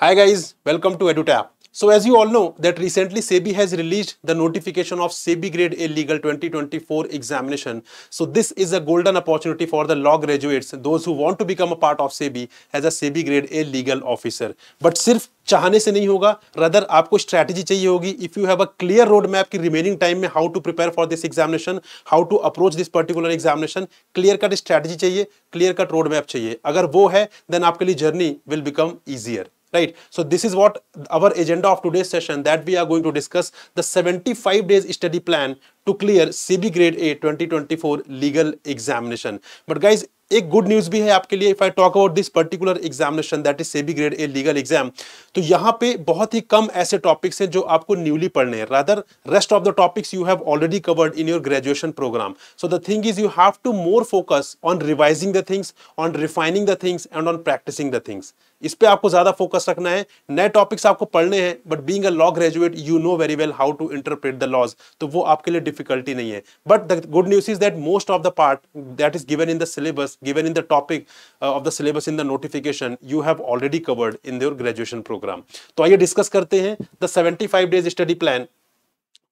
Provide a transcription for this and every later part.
Hi guys, welcome to EduTap. So as you all know that recently SEBI has released the notification of SEBI Grade A Legal 2024 examination. So this is a golden opportunity for the law graduates, those who want to become a part of SEBI as a SEBI Grade A legal officer. But sirf चाहने से नहीं होगा rather आपको strategy चाहिए होगी if you have a clear road map की remaining time में how to prepare for this examination how to approach this particular examination clear cut strategy चाहिए क्लियर कट रोड मैप चाहिए अगर वो है देन आपके लिए journey will become easier right so this is what our agenda of today's session that we are going to discuss the 75 days study plan to clear cb grade a 2024 legal examination but guys a good news bhi hai aapke liye if i talk about this particular examination that is cb grade a legal exam so yahan pe bahut hi kam aise topics hain jo aapko newly padhne rather rest of the topics you have already covered in your graduation program so the thing is you have to more focus on revising the things on refining the things and on practicing the things इस पर आपको ज़्यादा focus रखना है नए topics आपको पढ़ने हैं but being a law graduate you know very well how to interpret the laws तो वो आपके लिए डिफिकल्टी नहीं है but the good news is that most of the part that is given in the syllabus given in the topic of the syllabus in the notification you have already covered in your graduation programme तो आइए discuss करते हैं the seventy five days study plan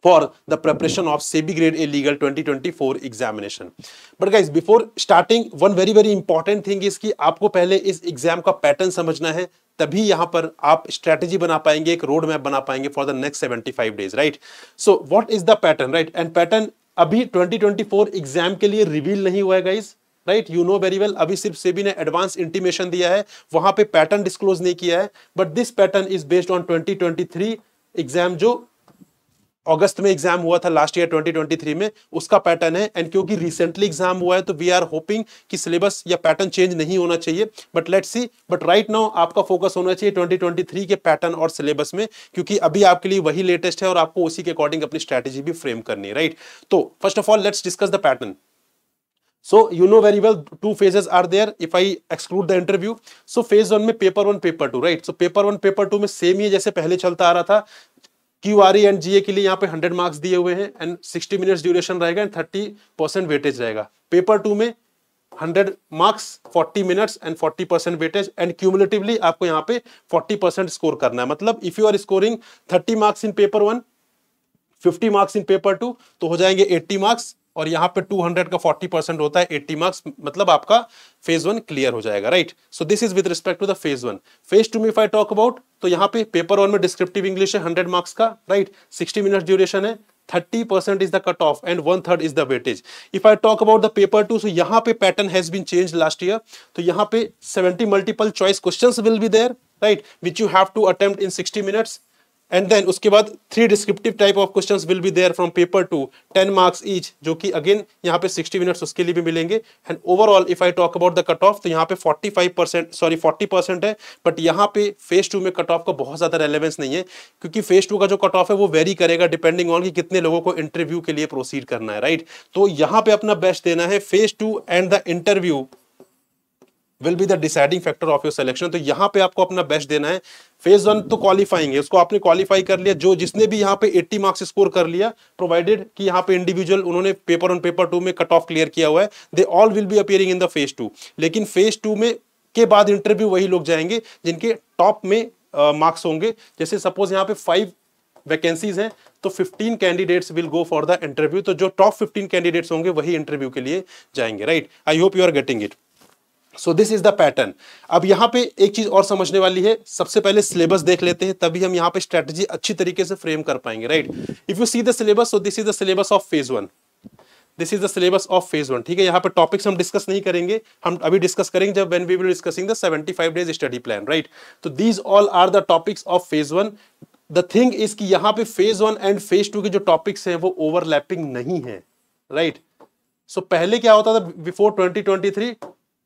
for the preparation of SEBI Grade A Legal 2024 examination. But guys, before starting, one very very important thing is कि आपको पहले इस exam का pattern समझना है तभी यहां पर आप स्ट्रेटेजी बना पाएंगे एक रोड मैप बना पाएंगे for the next 75 days right so what is the pattern right and pattern अभी 2024 एग्जाम के लिए रिवील नहीं हुआ है guys right you know very well अभी सिर्फ सेबी e ने एडवांस इंटीमेशन दिया है वहां पे पैटर्न डिस्क्लोज नहीं किया है but this pattern is based on 2023 exam जो अगस्त में एग्जाम हुआ था लास्ट ईयर 2023 में उसका पैटर्न है एंड क्योंकि रिसेंटली एग्जाम हुआ है तो वी आर होपिंग कि सिलेबस या पैटर्न चेंज नहीं होना चाहिए but let's see but right now आपका फोकस होना चाहिए 2023 के पैटर्न और सिलेबस में क्योंकि अभी आपके लिए वही लेटेस्ट है और आपको उसी के अकॉर्डिंग अपनी स्ट्रैटेजी भी फ्रेम करनी है राइट तो first of all let's discuss the pattern so you know very well two phases are there if I exclude the interview so phase one में paper one paper two right so paper one paper two में same ही जैसे पहले चलता आ रहा था Q R E and G A के लिए यहाँ पे 100 मार्क्स दिए हुए हैं एंड 60 मिनट्स ड्यूरेशन रहेगा एंड 30 परसेंट वेटेज रहेगा पेपर टू में 100 marks 40 minutes and 40 percent weightage and cumulatively आपको यहाँ पे 40 परसेंट स्कोर करना है मतलब if you are scoring 30 marks in paper one 50 marks in paper two तो हो जाएंगे 80 मार्क्स और यहाँ पे 200 का 40 परसेंट होता है 80 मार्क्स मतलब आपका फेज वन क्लियर हो जाएगा right so this is with respect to the phase one phase two में इफ आई टॉक अबाउट तो यहाँ पे पेपर वन में डिस्क्रिप्टिव इंग्लिश है 100 मार्क्स का राइट 60 मिनट ड्यूरेशन है 30 percent is the cut off and one third is the weightage if I talk about the paper two so यहाँ पे pattern has been change last year तो यहाँ पे 70 multiple choice question will be there right which you have to attempt in 60 minutes and then उसके बाद three descriptive type of question will be there from paper two ten marks each जो कि again यहाँ पे sixty minutes उसके लिए भी मिलेंगे and overall if I talk about the cut off तो यहाँ पे forty five percent sorry forty percent है बट यहाँ पे फेज टू में कट ऑफ का बहुत ज़्यादा रेलिवेंस नहीं है क्योंकि फेज टू का जो कट ऑफ है वो वेरी करेगा डिपेंडिंग ऑन कि कितने लोगों को इंटरव्यू के लिए प्रोसीड करना है राइट right? तो यहाँ पे अपना बेस्ट देना है phase two and the interview will be the deciding factor of your selection तो यहाँ पे आपको अपना बेस्ट देना है फेज वन तो क्वालिफाइंग है उसको आपने क्वालिफाई कर लिया जो जिसने भी यहाँ पे 80 मार्क्स स्कोर कर लिया प्रोवाइडेड कि यहाँ पे इंडिविजुअल उन्होंने पेपर वन पेपर टू में कट ऑफ क्लियर किया हुआ है they all will be appearing in the phase two लेकिन फेज टू में के बाद इंटरव्यू वही लोग जाएंगे जिनके टॉप में मार्क्स uh, होंगे जैसे सपोज यहाँ पे फाइव वैकेंसीज हैं तो 15 candidates will go for the interview तो जो टॉप 15 कैंडिडेट्स होंगे वही इंटरव्यू के लिए जाएंगे right I hope you are getting it so this is the pattern अब यहाँ पे एक चीज और समझने वाली है सबसे पहले सिलेबस देख लेते हैं तभी हम यहाँ पे स्ट्रेटजी अच्छी तरीके से फ्रेम कर पाएंगे right if you see the syllabus so this is the syllabus of phase one this is the syllabus of phase one ठीक है यहाँ पे टॉपिक्स हम डिस्कस नहीं करेंगे हम अभी डिस्कस करेंगे जब when we will discussing the seventy five days study plan right तो these all are the topics of phase one the thing is कि यहाँ पे phase one and phase two के जो टॉपिक्स हैं वो ओवरलैपिंग नहीं है राइट right? सो so, पहले क्या होता था बिफोर 2023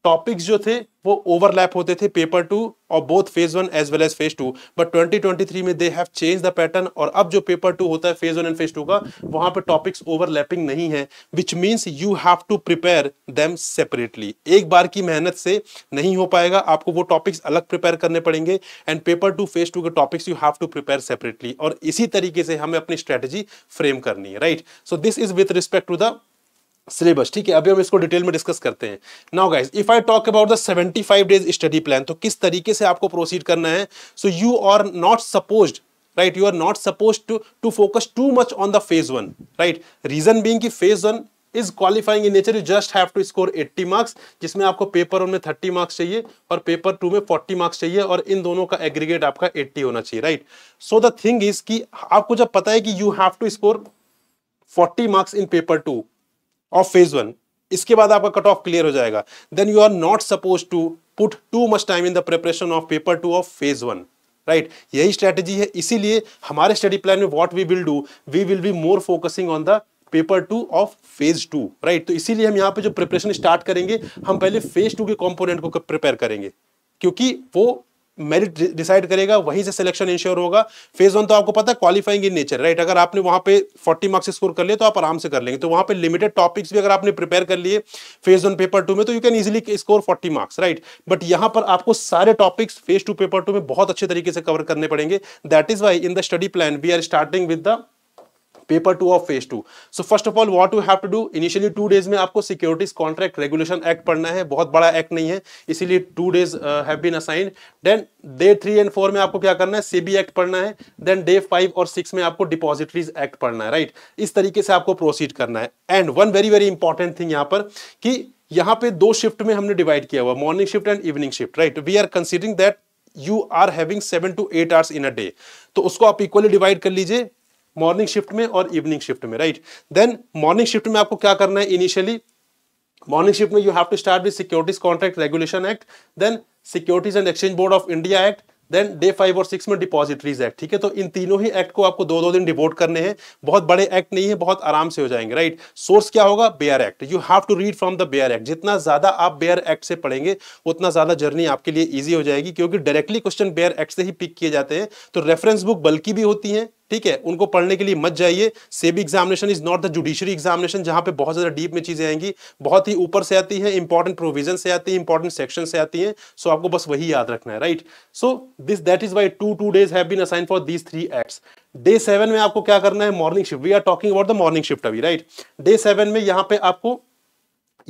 टॉपिक्स जो थे वो ओवरलैप होते थे पेपर टू और both phase one as well as phase two but 2023 में they have change the pattern और अब जो पेपर टू होता है phase one and phase two का वहां पर टॉपिक्स ओवरलैपिंग नहीं है which means you have to prepare them separately एक बार की मेहनत से नहीं हो पाएगा आपको वो टॉपिक्स अलग प्रिपेयर करने पड़ेंगे and paper two phase two के topics you have to prepare separately और इसी तरीके से हमें अपनी स्ट्रेटेजी फ्रेम करनी है right so this is with respect to the syllabus ठीक है अभी हम इसको डिटेल में डिस्कस करते हैं now guys if I talk about the 75 days study plan तो किस तरीके से आपको प्रोसीड करना है so you are not supposed right you are not suppose to to focus too much on the phase one right reason being की phase one is qualifying in nature you just have to score 80 marks जिसमें आपको paper one में 30 marks चाहिए और paper two में 40 marks चाहिए और इन दोनों का एग्रीगेट आपका 80 होना चाहिए right so the thing is कि आपको जब पता है कि you have to score 40 marks in paper two of phase one इसके बाद आपका कट ऑफ क्लियर हो जाएगा then you are not suppose to put too much time in the preparation of paper two of phase one right यही strategy है इसीलिए हमारे study plan में what we will do we will be more focusing on the paper two of phase two right तो इसीलिए हम यहाँ पे जो प्रिपरेशन स्टार्ट करेंगे हम पहले फेज टू के कॉम्पोनेंट को प्रिपेयर करेंगे क्योंकि वो मेरिट डिसाइड करेगा वहीं से सिलेक्शन इंश्योर होगा फेज वन तो आपको पता है क्वालिफाइंग इन नेचर राइट अगर आपने वहां पे 40 मार्क्स स्कोर कर लिए तो आप आराम से कर लेंगे तो वहां पे लिमिटेड टॉपिक्स भी अगर आपने प्रिपेयर कर लिए फेज वन पेपर टू में तो you can easily score 40 marks right but यहां पर आपको सारे topics phase two paper two में बहुत अच्छे तरीके से कवर करने पड़ेंगे that is why in the study plan we are starting with the paper two of phase two so first of all what you have to do initially two days में आपको securities contract regulation act पढ़ना है बहुत बड़ा act नहीं है इसीलिए two days have been assigned then day three and four में आपको क्या करना है सीबी एक्ट पढ़ना है देन डे फाइव और सिक्स में आपको डिपॉजिटरीज एक्ट पढ़ना है राइट right? इस तरीके से आपको प्रोसीड करना है and one very very important thing यहाँ पर कि यहाँ पे दो शिफ्ट में हमने डिवाइड किया हुआ morning shift and evening shift right we are considering that you are having seven to eight hours in a day तो उसको आप इक्वली डिवाइड कर लीजिए मॉर्निंग शिफ्ट में और इवनिंग शिफ्ट में राइट देन मॉर्निंग शिफ्ट में आपको क्या करना है इनिशियली मॉर्निंग शिफ्ट में you have to start with securities contract regulation act then securities and exchange board of India act then day five और सिक्स में डिपॉजिटरीज एक्ट ठीक है तो इन तीनों ही एक्ट को आपको दो दो दिन डिवोट करने हैं बहुत बड़े एक्ट नहीं है बहुत आराम से हो जाएंगे राइट सोर्स क्या होगा bare act you have to read from the bare act जितना ज्यादा आप बेयर एक्ट से पढ़ेंगे उतना ज्यादा जर्नी आपके लिए ईजी हो जाएगी क्योंकि डायरेक्टली क्वेश्चन बेयर एक्ट से ही पिक किए जाते हैं तो रेफरेंस बुक बल्कि भी होती है ठीक है उनको पढ़ने के लिए मत जाइए SEBI examination is not the judiciary examination जहां पे बहुत ज्यादा डीप में चीजें आएंगी बहुत ही ऊपर से आती है इंपॉर्टेंट प्रोविजन से आती है इंपॉर्टेंट सेक्शन से आती है सो so आपको बस वही याद रखना है right so this that is why two two days have been assigned for these three acts day seven में आपको क्या करना है morning shift we are talking about the morning shift अभी राइट डे सेवन में यहाँ पे आपको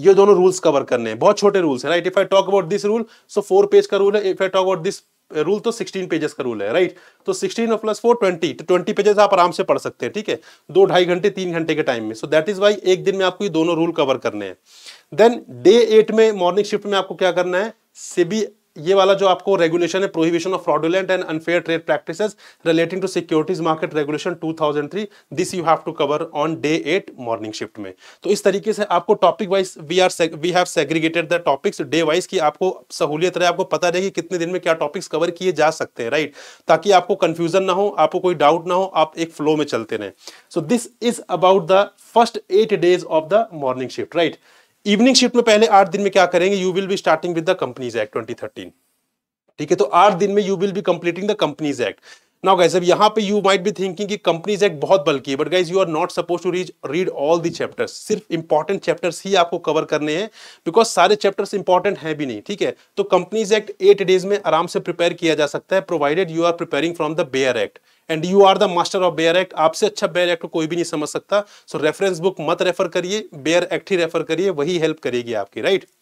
ये दोनों रूल्स कवर करने हैं बहुत छोटे रूल्स हैं right if I talk about this rule so four page का रूल है if I talk about this rule तो 16 पेजेस का रूल है राइट तो 16 और प्लस फोर ट्वेंटी तो ट्वेंटी पेजेस आप आराम से पढ़ सकते हैं ठीक है दो ढाई घंटे तीन घंटे के टाइम में सो दैट इज वाई एक दिन में आपको ये दोनों रूल कवर करने हैं देन डे एट में मॉर्निंग शिफ्ट में आपको क्या करना है सेबी ये वाला जो आपको रेगुलेशन है prohibition of fraudulent and unfair trade practices relating to securities market regulation 2003 this you have to cover on day eight morning shift में तो इस तरीके से आपको topic wise we are we have segregated the topics day wise की आपको सहूलियत रहे आपको पता रहे कि कितने दिन में क्या टॉपिक्स कवर किए जा सकते हैं राइट ताकि आपको कंफ्यूजन ना हो आपको कोई डाउट ना हो आप एक फ्लो में चलते रहे so this is about the first eight days of the morning shift right evening shift में पहले आठ दिन में क्या करेंगे you will be starting with the companies act 2013 ठीक है तो आठ दिन में you will be completing the companies act now guys अब यहाँ पे यू माइट बी थिंकिंग कि कंपनीज एक बहुत बल्कि but guys you are not suppose to reach read all the chapters सिर्फ इंपॉर्टेंट चैप्टर्स ही आपको कवर करने हैं बिकॉज सारे चैप्टर्स इंपॉर्टेंट हैं भी नहीं ठीक है तो कंपनीज एक्ट एट डेज में आराम से प्रिपेयर किया जा सकता है provided you are preparing from the bare act and you are the master of bare act आपसे अच्छा बेयर एक्ट को कोई भी नहीं समझ सकता सो रेफरेंस बुक मत रेफर करिए बेयर एक्ट ही रेफर करिए वही हेल्प करेगी आपकी right right?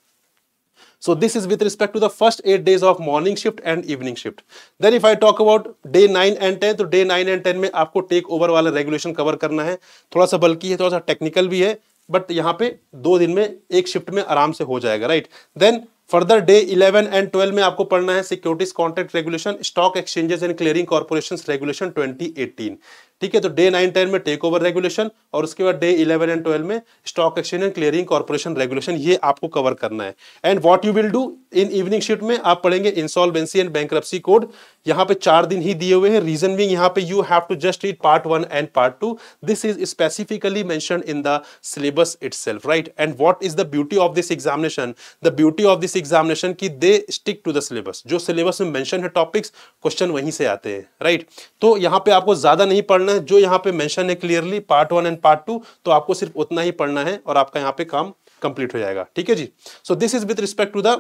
So this is with respect to the first 8 days of morning shift and evening shift. Then if I talk about day 9 and 10 तो day 9 and 10 में आपको take over वाला regulation cover करना है थोड़ा सा बल्कि है थोड़ा सा टेक्निकल भी है बट यहाँ पे दो दिन में एक शिफ्ट में आराम से हो जाएगा right then further day 11 and 12 में आपको पढ़ना है securities contract regulation stock exchanges and clearing corporation regulation 2018 ठीक है तो डे नाइन टेन में टेक ओवर रेगुलेशन और उसके बाद डे इलेवन एंड ट्वेल्व में stock exchange and clearing corporation regulation ये आपको कवर करना है and what you will do in evening shift में आप पढ़ेंगे इंसॉल्वेंसी एंड बैंक कोड यहाँ पे चार दिन ही दिए हुए हैं रीजन भी यहाँ पे you have to just read part one and part two this is specifically mention in the syllabus it right and what is the beauty of this examination the beauty of this examination की they stick to the syllabus जो syllabus में mention है topics question वहीं से आते हैं right right? तो यहाँ पे आपको ज्यादा नहीं पढ़ना है जो यहाँ पे मैंशन है clearly part one and part two तो आपको सिर्फ उतना ही पढ़ना है और आपका यहाँ पे काम कंप्लीट हो जाएगा ठीक है जी so this is with respect to the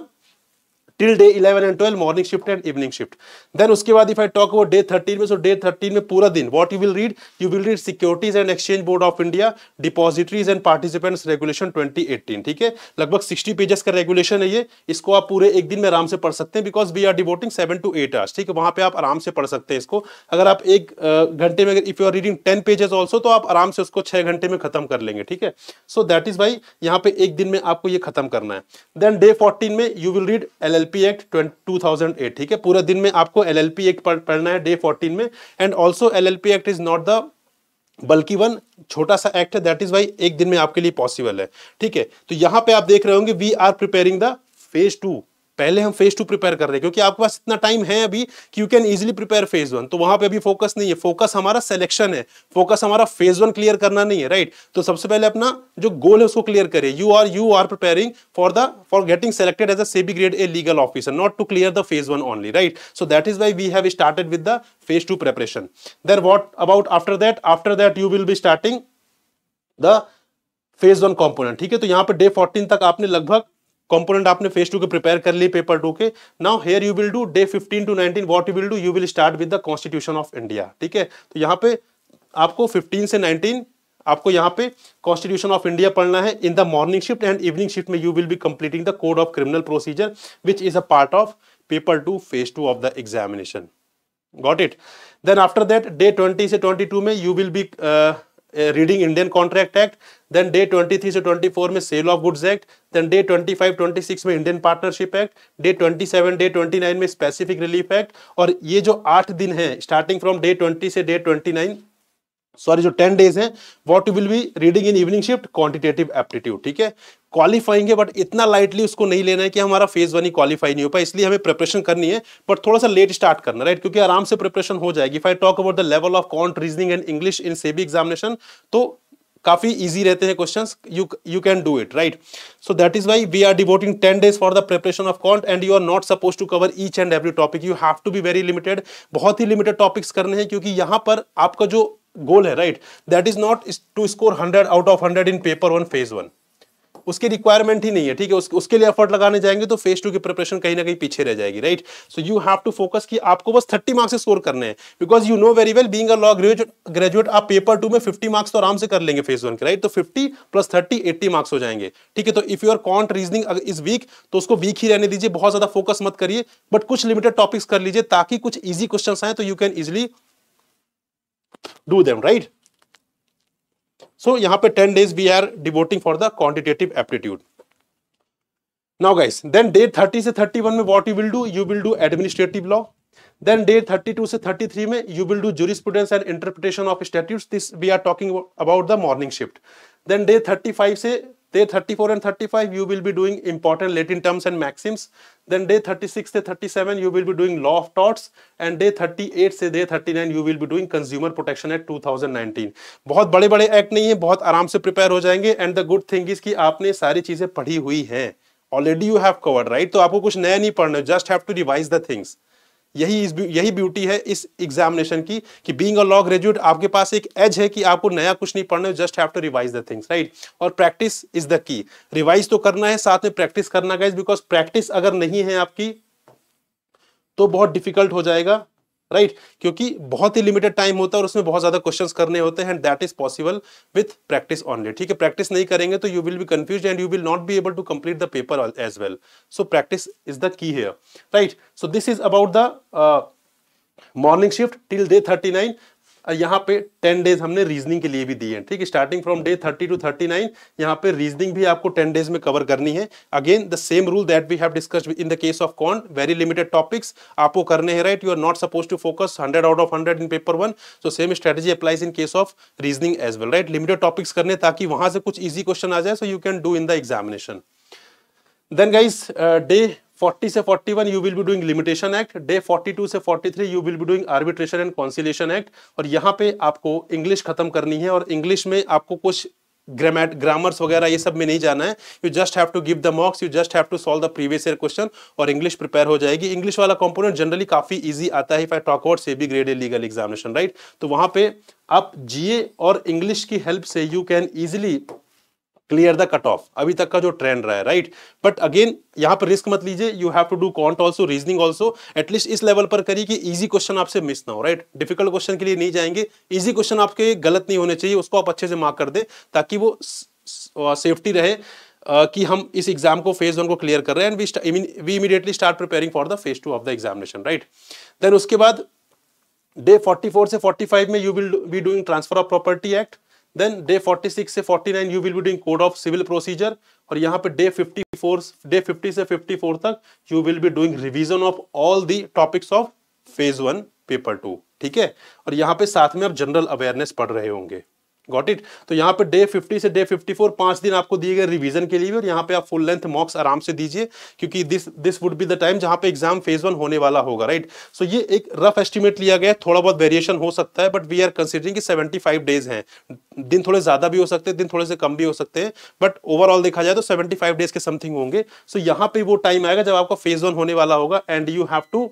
till day eleven and twelve morning shift and evening shift then उसके बाद if I talk about day thirteen में सो डे थर्टीन में पूरा दिन what you will read you will read securities and exchange board of India depositories and participants regulation twenty eighteen ठीक है लगभग sixty pages का रेगुलेशन है ये इसको आप पूरे एक दिन में आराम से पढ़ सकते हैं because we are devoting seven to eight hours ठीक है वहां पे आप आराम से पढ़ सकते हैं इसको अगर आप एक घंटे में if you are reading ten pages also तो आप आराम से उसको छह घंटे में खत्म कर लेंगे ठीक है सो दैट इज वाई यहाँ पे एक दिन में आपको ये खत्म करना है देन डे फोर्टीन में you will read L LLP act 2008 ठीक है पूरा दिन में आपको एलएलपी एक्ट पढ़ना है डे 14 में and also LLP act is not the बल्कि वन छोटा सा एक्ट है दैट इज वाई एक दिन में आपके लिए पॉसिबल है ठीक है तो यहां पे आप देख रहे होंगे we are preparing the phase two पहले हम फेज टू प्रिपेयर कर रहे हैं क्योंकि आपके पास इतना टाइम है अभी कि you can easily prepare phase one तो वहां पे अभी फोकस नहीं है फोकस हमारा सिलेक्शन है फोकस हमारा फेज वन क्लियर करना नहीं है राइट तो सबसे पहले अपना जो गोल है उसको क्लियर करिए you are you are preparing for the for getting selected as a SEBI grade A legal officer not to clear the phase one only right so that is why we have started with the phase two preparation there what about after that after that you will be starting the phase one component ठीक है तो यहाँ पे day fourteen तक आपने लगभग component आपने face to के प्रिपेयर कर लिए पेपर टू के now here you will do day 15 to 19 what you will do you will start with the constitution of India ठीक है तो यहाँ पे आपको 15 से 19 आपको यहाँ पे कॉन्स्टिट्यूशन ऑफ इंडिया पढ़ना है in the morning shift and evening shift में you will be completing the code of criminal procedure which is a part of paper two phase two of the examination got it then after that day twenty से twenty में you will be reading Indian contract act then day 23 से 24 में sale of goods act then day 25 26 में Indian partnership act day 27 day 29 में specific relief act और ये जो आठ दिन है स्टार्टिंग फ्रॉम डे 20 से डे 29 सॉरी जो टेन डेज है what you will be reading in evening shift quantitative aptitude ठीक है क्वालिफाइंग है बट इतना लाइटली उसको नहीं लेना है कि हमारा फेज वन ही क्वालिफाई नहीं हो पाए इसलिए हमें प्रिपरेशन करनी है बट थोड़ा सा लेट स्टार्ट करना राइट क्योंकि आराम से प्रिपरेशन हो जाएगी if I talk about the level of quant reasoning and English in SEBI examination तो काफी इजी रहते हैं questions you you can do it right so that is why we are devoting ten days for the preparation of quant and you are not suppose to cover each and every topic you have to be very limited बहुत ही limited topics करने हैं क्योंकि यहाँ पर आपका जो goal है right that is not to score hundred out of hundred in paper one phase one उसकी रिक्वायरमेंट ही नहीं है ठीक है उस, उसके लिए एफर्ट लगाने जाएंगे तो फेज टू की प्रिपरेशन कहीं ना कहीं पीछे रह जाएगी right so you have to focus कि आपको बस थर्टी मार्क्स स्कोर करने हैं because you know very well being a law graduate graduate आप पेपर टू में फिफ्टी मार्क्स तो आराम से कर लेंगे फेज वन के राइट तो fifty plus thirty eighty marks हो जाएंगे ठीक है तो if your quant reasoning is weak तो उसको वीक ही रहने दीजिए बहुत ज्यादा फोकस मत करिए बट कुछ लिमिटेड टॉपिक्स कर लीजिए ताकि कुछ ईजी क्वेश्चन आए तो you can easily do them, right? So yahan pe 10 days we are devoting for the quantitative aptitude. Now guys, then day 30 se 31 mein what you will do? You will do administrative law. Then day 32 se 33 mein you will do jurisprudence and interpretation of statutes. This we are talking about the morning shift. Then day 35 se Day 34 and 35, you will be doing important Latin terms and maxims. Then day 36 to 37, you will be doing law of torts. And day 38 से day 39, you will be doing Consumer Protection Act 2019. बहुत बड़े बड़े act नहीं है बहुत आराम से prepare हो जाएंगे and the good thing is कि आपने सारी चीजें पढ़ी हुई हैं already you have covered right तो आपको कुछ नया नहीं पढ़ना just have to revise the things यही इस यही ब्यूटी है इस एग्जामिनेशन की कि बीइंग अ लॉ ग्रेजुएट आपके पास एक एज है कि आपको नया कुछ नहीं पढ़ना है just have to revise the things right और practice is the key revise तो करना है साथ में प्रैक्टिस करना गाइज बिकॉज प्रैक्टिस अगर नहीं है आपकी तो बहुत डिफिकल्ट हो जाएगा राइट right? क्योंकि बहुत ही लिमिटेड टाइम होता है और उसमें बहुत ज्यादा क्वेश्चंस करने होते हैं that is possible with practice only ठीक है प्रैक्टिस नहीं करेंगे तो you will be confuse and you will not be able to complete the paper as well so practice is the key here right so this is about the morning shift till day thirty nine यहाँ पे ten days हमने reasoning के लिए भी दिए हैं ठीक है starting from day thirty to thirty nine यहाँ पे रीजनिंग भी आपको टेन डेज में कवर करनी है again the same rule that we have discuss in the case of quant very limited topics आपको करने हैं right you are not suppose to focus hundred out of hundred in paper one so same strategy applies in case of reasoning as well right limited topics करने ताकि वहां से कुछ easy question आ जाए so you can do in the examination then guys day 40 से 41 you will be doing limitation act day 42 से 43 you will be doing arbitration and conciliation act और यहाँ पे आपको इंग्लिश खत्म करनी है और इंग्लिश में आपको कुछ ग्रामेट ग्रामर्स वगैरह ये सब में नहीं जाना है you just have to give the mocks you just have to solve the previous year question और इंग्लिश प्रिपेयर हो जाएगी इंग्लिश वाला कंपोनेंट जनरली काफी इजी आता है इफ आई टॉक आउट से B grade A legal examination right तो वहां पे आप जीए और इंग्लिश की हेल्प से you can easily clear the cut off अभी तक का जो ट्रेंड रहा है राइट बट अगेन यहाँ पर रिस्क मत लीजिए you have to do quant also reasoning also at least इस लेवल पर करिए कि इजी क्वेश्चन आपसे मिस ना हो राइट डिफिकल्ट क्वेश्चन के लिए नहीं जाएंगे ईजी क्वेश्चन आपके गलत नहीं होने चाहिए उसको आप अच्छे से मार्क कर दें ताकि वो सेफ्टी uh, रहे Uh, कि हम इस एग्जाम को फेज वन को क्लियर कर रहे हैं and we immediately start preparing for the phase two of the examination right then उसके बाद डे 44 से 45 में you will be doing transfer of property act then day 46 से 49 you will be doing code of civil procedure और यहाँ पे day 54 day 50 से 54 तक you will be doing revision of all the topics of phase one paper two ठीक है और यहाँ पे साथ में आप जनरल अवेयरनेस पढ़ रहे होंगे गॉट इट तो यहाँ पे डे 50 से डे 54 फोर पांच दिन आपको दिए गए रिवीजन के लिए भी और यहाँ पे आप फुल लेंथ मॉक्स आराम से दीजिए क्योंकि this this would be the time जहां पे एग्जाम फेज वन होने वाला होगा राइट right? सो so, ये एक रफ एस्टिमेट लिया गया है थोड़ा बहुत वेरिएशन हो सकता है बट वी आर कंसिडरिंग कि 75 डेज हैं दिन थोड़े ज्यादा भी हो सकते हैं दिन थोड़े से कम भी हो सकते हैं बट ओवरऑल देखा जाए तो सेवेंटी डेज के समथिंग होंगे सो so, यहाँ पे वो टाइम आएगा जब आपका फेज वन होने वाला होगा and you have to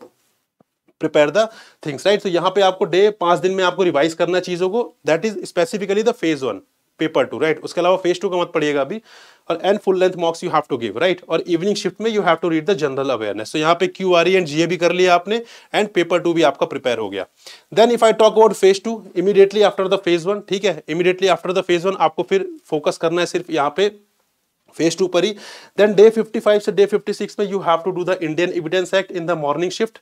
prepare the things right तो यहाँ पे आपको डे पांच दिन में आपको रिवाइज करना चीज़ों को that is specifically the phase one paper two right उसके अलावा फेज टू का मत पड़ेगा अभी और and full length mocks you have to give right और इवनिंग शिफ्ट में you have to read the general awareness तो यहाँ पे क्यू आर एंड जीए भी कर लिया आपने एंड पेपर टू भी आपका प्रिपेयर हो गया then if I talk about phase two immediately after the phase one ठीक है immediately after the phase one आपको फिर फोकस करना है सिर्फ यहाँ पे फेज टू पर ही देन डे फिफ्टी फाइव से डे फिफ्टी सिक्स में you have to do the Indian evidence act in the morning shift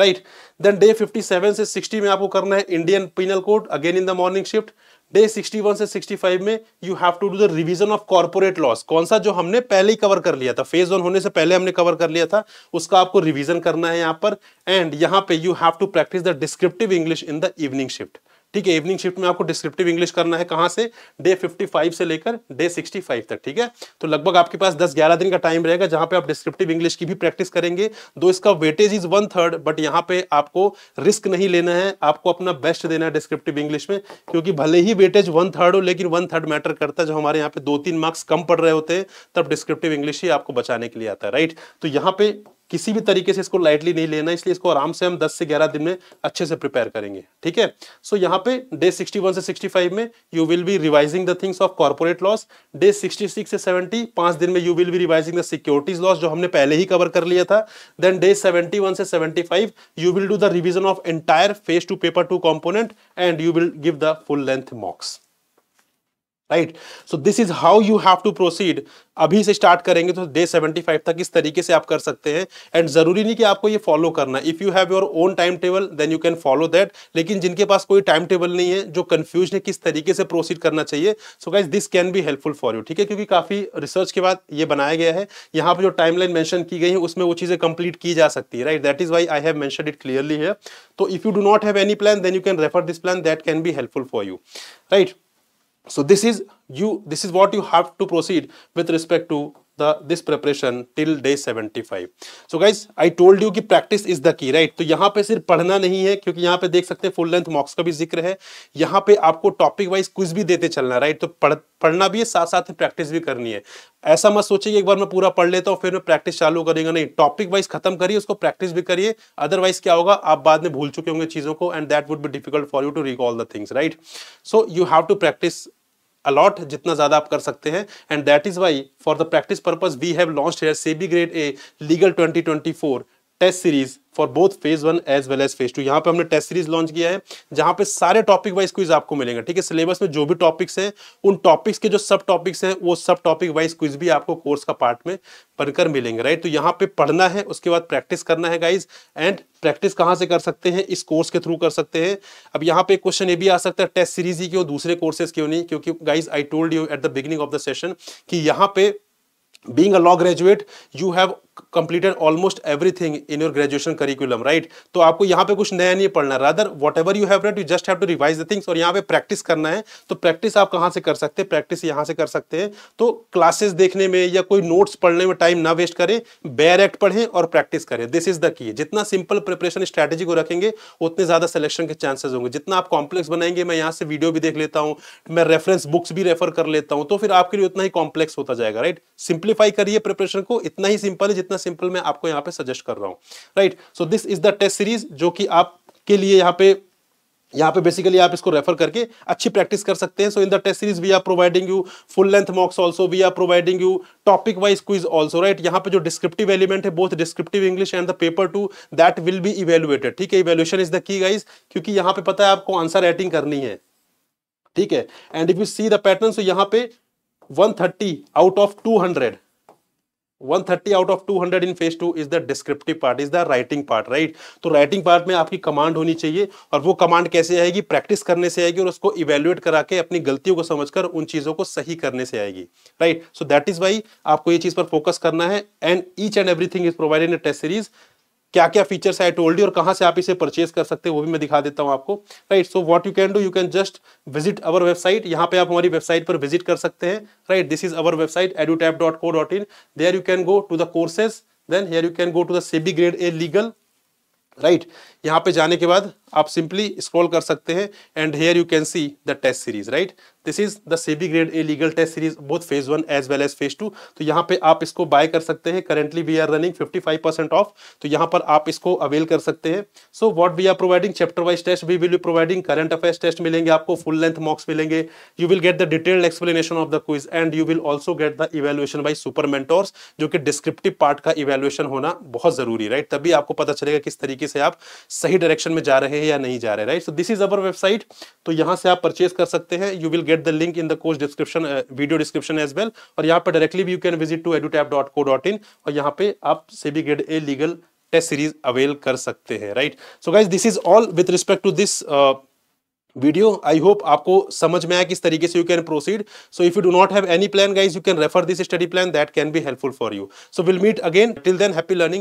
right then day 57 से 60 में आपको करना है Indian penal code again in the morning shift day 61 से 65 में you have to do the revision of corporate laws कौन सा जो हमने पहले ही कवर कर लिया था फेज वन होने से पहले हमने कवर कर लिया था उसका आपको रिवीजन करना है यहाँ पर एंड यहाँ पे you have to practice the descriptive English in the evening shift ठीक है इवनिंग शिफ्ट में आपको डिस्क्रिप्टिव इंग्लिश करना है कहाँ से डे 55 से लेकर डे 65 तक ठीक है तो लगभग आपके पास 10-11 दिन का टाइम रहेगा जहाँ पे आप डिस्क्रिप्टिव इंग्लिश की भी प्रैक्टिस करेंगे दो इसका weightage is one third but यहाँ पे आपको रिस्क नहीं लेना है आपको अपना बेस्ट देना है डिस्क्रिप्टिव इंग्लिश में क्योंकि भले ही वेटेज वन थर्ड हो लेकिन वन थर्ड मैटर करता है जो हमारे यहाँ पे दो तीन मार्क्स कम पड़ रहे होते हैं तब डिस्क्रिप्टिव इंग्लिश ही आपको बचाने के लिए आता है राइट तो यहाँ पे किसी भी तरीके से इसको लाइटली नहीं लेना इसलिए इसको आराम से हम 10 से 11 दिन में अच्छे से प्रिपेयर करेंगे ठीक है सो यहाँ पे डे 61 से 65 में you will be revising the things of corporate laws day 66 से 70 पांच दिन में you will be revising the securities laws जो हमने पहले ही कवर कर लिया था देन डे सेवेंटी से seventy you will do the revision of entire phase two paper two component and you will give the full length mocks right so this is how you have to proceed अभी से start करेंगे तो day 75 तक इस तरीके से आप कर सकते हैं एंड जरूरी नहीं कि आपको ये फॉलो करना if you have your own time table then you can follow that लेकिन जिनके पास कोई टाइम टेबल नहीं है जो कंफ्यूज है किस तरीके से प्रोसीड करना चाहिए so guys this can be helpful for you ठीक है क्योंकि काफ़ी रिसर्च के बाद ये बनाया गया है यहाँ पर जो टाइम लाइन मैंशन की गई है उसमें वो चीज़ें कंप्लीट की जा सकती है right that is why I have mention it clearly है तो if you do not have any plan then you can refer this plan that can be helpful for you right So this is you this is what you have to proceed with respect to the this preparation till day 75 so guys i told you ki practice is the key right to yahan pe sirf padhna nahi hai kyunki yahan pe dekh sakte hain full length mocks ka bhi zikr hai yahan pe aapko topic wise quiz भी देते चलना right to pad पढ़ना भी है साथ साथ में practice भी करनी है ऐसा मत सोचिए एक बार मैं पूरा पढ़ लेता हूँ फिर मैं प्रैक्टिस चालू करेगा नहीं टॉपिक वाइज खत्म करिए उसको प्रैक्टिस भी करिए अदरवाइज क्या होगा आप बाद में भूल चुके होंगे चीजों को and that would be difficult for you to recall the things right so you have to practice a lot जितना ज्यादा आप कर सकते हैं and that is why for the practice purpose we have launch here SEBI grade A legal twenty twenty four test series for both phase one as well as phase two यहाँ पे हमने test series launch किया है जहाँ पे सारे topic wise quiz आपको मिलेंगे ठीक है सिलेबस में जो भी टॉपिक्स हैं उन टॉपिक्स के जो सब टॉपिक्स हैं वो सब टॉपिक वाइज क्विज भी आपको कोर्स का पार्ट में पढ़कर मिलेंगे राइट तो यहाँ पे पढ़ना है उसके बाद प्रैक्टिस करना है गाइज एंड प्रैक्टिस कहाँ से कर सकते हैं इस कोर्स के थ्रू कर सकते हैं अब यहाँ पे क्वेश्चन ये भी आ सकता है टेस्ट सीरीज ही क्यों दूसरे कोर्सेज क्यों नहीं क्योंकि guys I told you at the beginning of the session कि यहाँ पे being a law graduate you have completed almost everything in your graduation curriculum right तो आपको यहाँ पे कुछ नया नहीं पढ़ना है rather whatever you have read you just have to revise the things और यहाँ पे practice करना है तो practice आप कहाँ से कर सकते हैं practice यहाँ से कर सकते हैं तो classes देखने में या कोई notes पढ़ने में time ना waste करें bare act पढ़ें और practice करें this is the key जितना simple preparation strategy को रखेंगे उतने ज़्यादा selection के chances होंगे जितना आप complex बनाएंगे मैं यहाँ से वीडियो भी देख लेता हूँ मैं रेफरेंस बुक्स भी रेफर कर लेता हूँ तो फिर आपके लिए उतना ही कॉम्प्लेक्स होता जाएगा राइट सिंप्लीफाई करिए प्रिपरेशन को इतना ही सिंपल है जितना इतना सिंपल मैं आपको यहाँ पे सजेस्ट कर रहा हूँ right so this is the test series जो कि आपके लिए यहाँ पे यहाँ पे बेसिकली आप इसको रेफर करके अच्छी प्रैक्टिस कर सकते हैं so in the test series we are providing you full length mocks also we are providing you topic wise quiz also right यहाँ पे जो डिस्क्रिप्टिव एलिमेंट है both descriptive English and the paper two that will be evaluated ठीक है evaluation is the key guys क्योंकि यहाँ पे पता है आपको आंसर एटिंग करनी है ठीक है and if you see the pattern so यहाँ पे one out of two 130 out of 200 in phase two is the descriptive part is the writing part right तो राइटिंग पार्ट में आपकी कमांड होनी चाहिए और वो कमांड कैसे आएगी प्रैक्टिस करने से आएगी और उसको इवेल्युएट करा के अपनी गलतियों को समझकर उन चीज़ों को सही करने से आएगी right so that is why आपको ये चीज़ पर फोकस करना है and each and everything is provided in test series क्या क्या फीचर्स आई टोल्ड यू और कहाँ से आप इसे परचेज कर सकते हैं वो भी मैं दिखा देता हूँ आपको right so what you can do you can just visit our website यहाँ पे आप हमारी वेबसाइट पर विजिट कर सकते हैं right this is our website EduTap dot co dot in there you can go to the courses then here you can go to the SEBI grade A legal right यहाँ पे जाने के बाद आप सिंपली स्क्रॉल कर सकते हैं and here you can see the test series right this is the SEBI grade A legal test series both phase one as well as phase two तो यहाँ पे आप इसको बाय कर सकते हैं currently we are running 55 percent off तो यहाँ पर आप इसको अवेल कर सकते हैं so what we are providing chapter wise test we will providing current affair test मिलेंगे आपको फुल लेंथ मॉक्स मिलेंगे you will get the detailed explanation of the quiz and you will also get the evaluation by super mentors जो कि descriptive part का evaluation होना बहुत जरूरी right right? तभी आपको पता चलेगा किस तरीके से आप सही डायरेक्शन में जा रहे हैं या नहीं जा रहे right so this is our website तो यहाँ से आप परचेज कर सकते हैं you will get the link in the course description video description as well और यहाँ पर डायरेक्टली भी you can visit to EduTap dot co dot in और यहाँ पे आप से भी grade A legal test series avail कर सकते हैं right so guys this is all with respect to this video I hope आपको समझ में आया किस तरीके से you can proceed so if you do not have any plan guys you can refer this study plan that can be helpful for you so will meet again till then happy learning